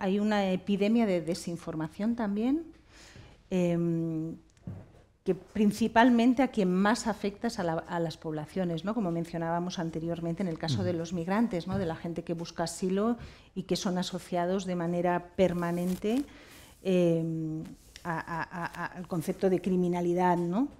hay una epidemia de desinformación también, em, que principalmente a quien más afecta es a, las poblaciones, ¿no? como mencionábamos anteriormente en el caso de los migrantes, ¿no? de la gente que busca asilo y que son asociados de manera permanente em, al concepto de criminalidad. ¿no?